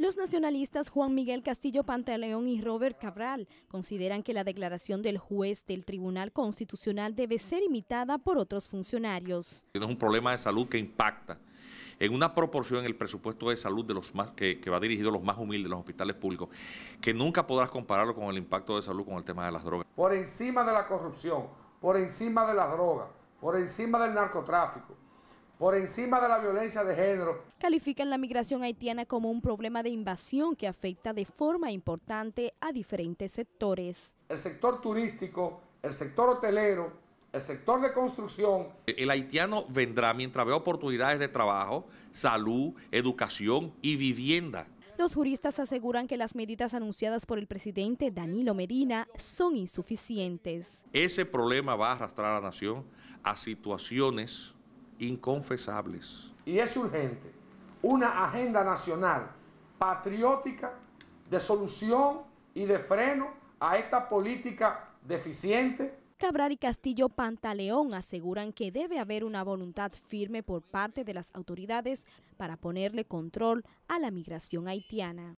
Los nacionalistas Juan Miguel Castillo Pantaleón y Robert Cabral consideran que la declaración del juez del Tribunal Constitucional debe ser imitada por otros funcionarios. Es un problema de salud que impacta en una proporción el presupuesto de salud de los que, va dirigido a los más humildes, de los hospitales públicos, que nunca podrás compararlo con el impacto de salud con el tema de las drogas. Por encima de la corrupción, por encima de las drogas, por encima del narcotráfico, por encima de la violencia de género. Califican la migración haitiana como un problema de invasión que afecta de forma importante a diferentes sectores. El sector turístico, el sector hotelero, el sector de construcción. El haitiano vendrá mientras vea oportunidades de trabajo, salud, educación y vivienda. Los juristas aseguran que las medidas anunciadas por el presidente Danilo Medina son insuficientes. Ese problema va a arrastrar a la nación a situaciones inconfesables. Y es urgente una agenda nacional patriótica de solución y de freno a esta política deficiente. Cabral y Castillo Pantaleón aseguran que debe haber una voluntad firme por parte de las autoridades para ponerle control a la migración haitiana.